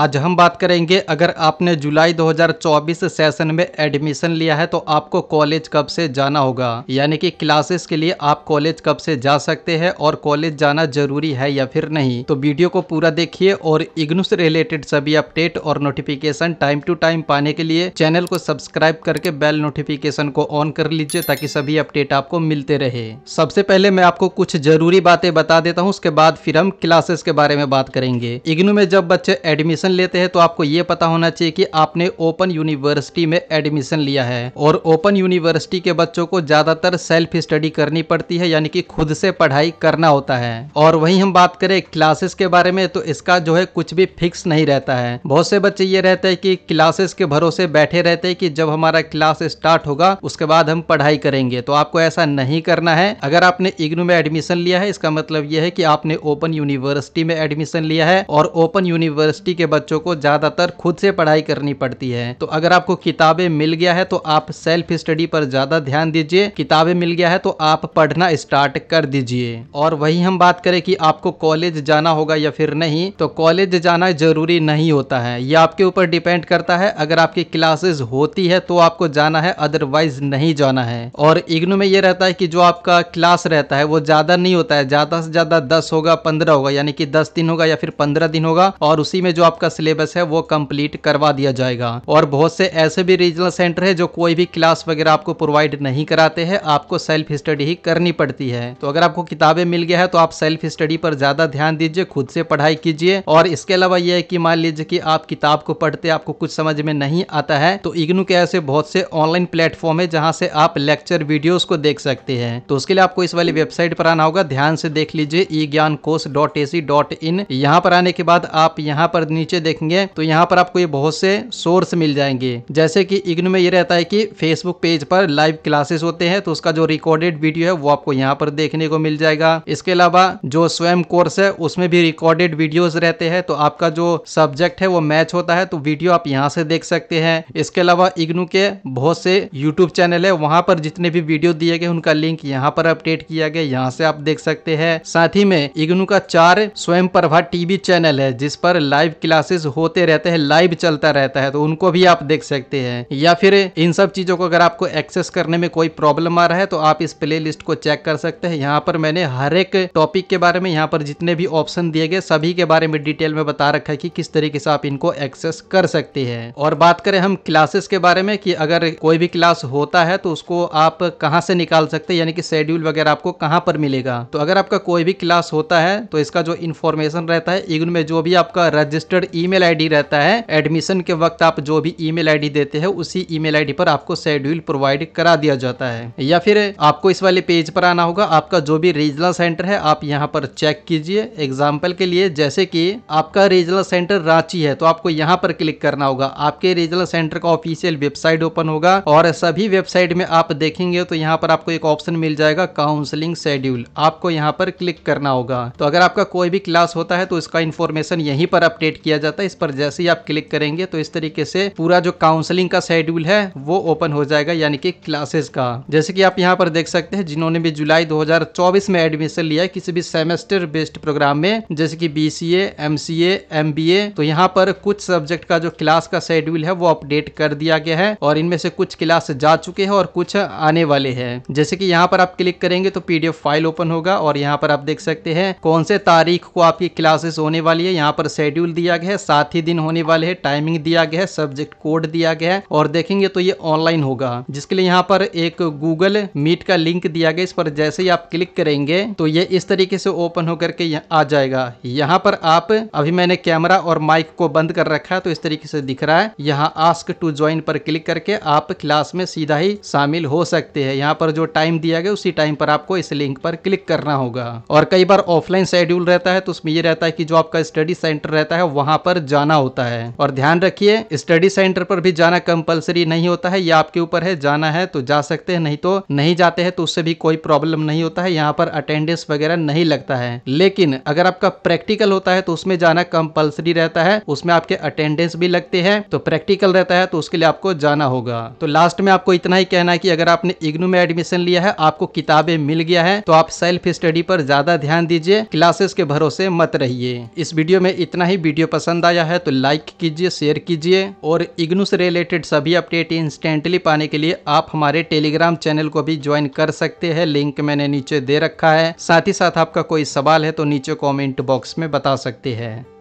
आज हम बात करेंगे अगर आपने जुलाई 2024 सेशन में एडमिशन लिया है तो आपको कॉलेज कब से जाना होगा यानी कि क्लासेस के लिए आप कॉलेज कब से जा सकते हैं और कॉलेज जाना जरूरी है या फिर नहीं तो वीडियो को पूरा देखिए और इग्नू से रिलेटेड सभी अपडेट और नोटिफिकेशन टाइम टू टाइम पाने के लिए चैनल को सब्सक्राइब करके बेल नोटिफिकेशन को ऑन कर लीजिए ताकि सभी अपडेट आपको मिलते रहे सबसे पहले मैं आपको कुछ जरूरी बातें बता देता हूँ उसके बाद फिर हम क्लासेस के बारे में बात करेंगे इग्नू में जब बच्चे एडमिशन एडमिशन लेते हैं तो आपको ये पता होना चाहिए कि आपने ओपन यूनिवर्सिटी में एडमिशन लिया है और ओपन यूनिवर्सिटी के बच्चों को ज़्यादातर सेल्फ स्टडी करनी पड़ती है यानी कि खुद से पढ़ाई करना होता है और वही हम बात करें क्लासेस के बारे में तो इसका जो है कुछ भी फिक्स नहीं रहता है बहुत से बच्चे ये रहते हैं कि क्लासेस के भरोसे बैठे रहते हैं कि जब हमारा क्लास स्टार्ट होगा उसके बाद हम पढ़ाई करेंगे तो आपको ऐसा नहीं करना है अगर आपने इग्नू में एडमिशन लिया है इसका मतलब यह है कि आपने ओपन यूनिवर्सिटी में एडमिशन लिया है और ओपन यूनिवर्सिटी के बच्चों को ज़्यादातर खुद से पढ़ाई करनी पड़ती है तो अगर आपको किताबें मिल गया है तो आप सेल्फ स्टडी पर ज़्यादा ध्यान दीजिए किताबें मिल गया है तो आप पढ़ना स्टार्ट कर दीजिए और वही हम बात करें कि आपको कॉलेज जाना होगा या फिर नहीं तो कॉलेज जाना जरूरी नहीं होता है यह आपके ऊपर डिपेंड करता है अगर आपकी क्लासेस होती है तो आपको जाना है अदरवाइज नहीं जाना है और इग्नू में यह रहता है कि जो आपका क्लास रहता है वो ज़्यादा नहीं होता है ज़्यादा से ज़्यादा दस होगा पंद्रह होगा यानी कि दस दिन होगा या फिर पंद्रह दिन होगा और उसी में जो आपका आपका सिलेबस है वो कंप्लीट करवा दिया जाएगा और बहुत से ऐसे भी रीजनल सेंटर है जो कोई भी क्लास वगैरह आपको प्रोवाइड नहीं कराते हैं आपको सेल्फ स्टडी ही करनी पड़ती है तो अगर आपको किताबें मिल गया है तो आप सेल्फ स्टडी पर ज्यादा ध्यान दीजिए खुद से पढ़ाई कीजिए और इसके अलावा यह है कि मान लीजिए कि आप किताब को पढ़ते आपको कुछ समझ में नहीं आता है तो इग्नू के ऐसे बहुत से ऑनलाइन प्लेटफॉर्म है जहाँ से आप लेक्चर वीडियोस को देख सकते हैं तो उसके लिए आपको इस वाली वेबसाइट पर आना होगा ध्यान से देख लीजिए e Gyan Kosh dot A C dot in यहाँ पर आने के बाद आप यहाँ पर नीचे नीचे देखेंगे तो यहाँ पर आपको ये बहुत से सोर्स मिल जाएंगे जैसे कि इग्नू में ये रहता है कि फेसबुक पेज पर लाइव क्लासेस होते हैं तो उसका जो रिकॉर्डेड वीडियो है वो आपको यहाँ पर देखने को मिल जाएगा इसके अलावा जो स्वयं कोर्स है उसमें भी रिकॉर्डेड वीडियो रहते हैं तो आपका जो सब्जेक्ट है वो मैच होता है तो वीडियो आप यहाँ से देख सकते हैं इसके अलावा इग्नू के बहुत से यूट्यूब चैनल है वहाँ पर जितने भी वीडियो दिए गए उनका लिंक यहाँ पर अपडेट किया गया यहाँ से आप देख सकते हैं साथ ही में इग्नू का चार स्वयं प्रभा टीवी चैनल है जिस पर लाइव क्लास क्लासेस होते रहते हैं लाइव चलता रहता है तो उनको भी आप देख सकते हैं या फिर इन सब चीज़ों को अगर आपको एक्सेस करने में कोई प्रॉब्लम आ रहा है तो आप इस प्ले लिस्ट को चेक कर सकते हैं यहाँ पर मैंने हर एक टॉपिक के बारे में यहाँ पर जितने भी ऑप्शन दिए गए सभी के बारे में डिटेल में बता रखा है कि किस तरीके से आप इनको एक्सेस कर सकते हैं और बात करें हम क्लासेस के बारे में कि अगर कोई भी क्लास होता है तो उसको आप कहाँ से निकाल सकते हैं यानी कि शेड्यूल वगैरह आपको कहाँ पर मिलेगा तो अगर आपका कोई भी क्लास होता है तो इसका जो इन्फॉर्मेशन रहता है इग्न में जो भी आपका रजिस्टर्ड रजिस्टर्ड ईमेल आईडी रहता है एडमिशन के वक्त आप जो भी ईमेल आईडी देते हैं उसी ईमेल आईडी पर आपको शेड्यूल प्रोवाइड करा दिया जाता है या फिर आपको इस वाले पेज पर आना होगा आपका जो भी रीजनल सेंटर है आप यहाँ पर चेक कीजिए एग्जाम्पल के लिए जैसे कि आपका रीजनल सेंटर रांची है तो आपको यहाँ पर क्लिक करना होगा आपके रीजनल सेंटर का ऑफिशियल वेबसाइट ओपन होगा और सभी वेबसाइट में आप देखेंगे तो यहाँ पर आपको एक ऑप्शन मिल जाएगा काउंसलिंग शेड्यूल आपको यहाँ पर क्लिक करना होगा तो अगर आपका कोई भी क्लास होता है तो इसका इन्फॉर्मेशन यहीं पर अपडेट किया किया जाता है इस पर जैसे ही आप क्लिक करेंगे तो इस तरीके से पूरा जो काउंसलिंग का शेड्यूल है वो ओपन हो जाएगा यानी कि क्लासेस का जैसे कि आप यहाँ पर देख सकते हैं जिन्होंने भी जुलाई 2024 में एडमिशन लिया है किसी भी सेमेस्टर बेस्ड प्रोग्राम में जैसे की बी सी एमबीए तो यहाँ पर कुछ सब्जेक्ट का जो क्लास का शेड्यूल है वो अपडेट कर दिया गया है और इनमें से कुछ क्लास जा चुके हैं और कुछ आने वाले है जैसे की यहाँ पर आप क्लिक करेंगे तो पीडीएफ फाइल ओपन होगा और यहाँ पर आप देख सकते हैं कौन से तारीख को आपकी क्लासेस होने वाली है यहाँ पर शेड्यूल दिया गया है साथ ही दिन होने वाले है टाइमिंग दिया गया है सब्जेक्ट कोड दिया गया है और देखेंगे तो ये ऑनलाइन होगा जिसके लिए यहाँ पर एक गूगल मीट का लिंक दिया गया इस पर जैसे ही आप क्लिक करेंगे तो ये इस तरीके से ओपन होकर के आ जाएगा यहाँ पर आप अभी मैंने कैमरा और माइक को बंद कर रखा है तो इस तरीके से दिख रहा है यहाँ आस्क टू ज्वाइन पर क्लिक करके आप क्लास में सीधा ही शामिल हो सकते हैं यहाँ पर जो टाइम दिया गया उसी टाइम पर आपको इस लिंक पर क्लिक करना होगा और कई बार ऑफलाइन शेड्यूल रहता है तो उसमें ये रहता है कि जो आपका स्टडी सेंटर रहता है वहां वहां पर जाना होता है और ध्यान रखिए स्टडी सेंटर पर भी जाना कंपलसरी नहीं होता है या आपके ऊपर है जाना है तो जा सकते हैं नहीं तो नहीं जाते हैं तो उससे भी कोई प्रॉब्लम नहीं होता है यहाँ पर अटेंडेंस वगैरह नहीं लगता है लेकिन अगर आपका प्रैक्टिकल होता है तो उसमें जाना कंपलसरी रहता है उसमें आपके अटेंडेंस भी लगते हैं तो प्रैक्टिकल रहता है तो उसके लिए आपको जाना होगा तो लास्ट में आपको इतना ही कहना है कि अगर आपने इग्नू में एडमिशन लिया है आपको किताबें मिल गया है तो आप सेल्फ स्टडी पर ज्यादा ध्यान दीजिए क्लासेस के भरोसे मत रहिए इस वीडियो में इतना ही वीडियो पसंद पसंद आया है तो लाइक कीजिए शेयर कीजिए और इग्नू से रिलेटेड सभी अपडेट इंस्टेंटली पाने के लिए आप हमारे टेलीग्राम चैनल को भी ज्वाइन कर सकते हैं लिंक मैंने नीचे दे रखा है साथ ही साथ आपका कोई सवाल है तो नीचे कॉमेंट बॉक्स में बता सकते हैं